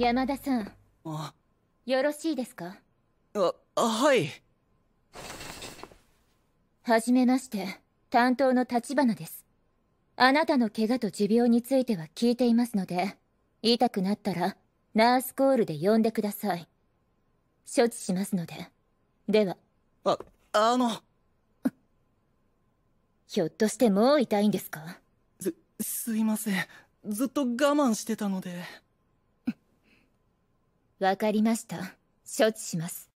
山田さんあよろしいですかあはいはじめまして担当の立花ですあなたの怪我と持病については聞いていますので痛くなったらナースコールで呼んでください処置しますのでではああのひょっとしてもう痛いんですかすすいませんずっと我慢してたのでわかりました。処置します。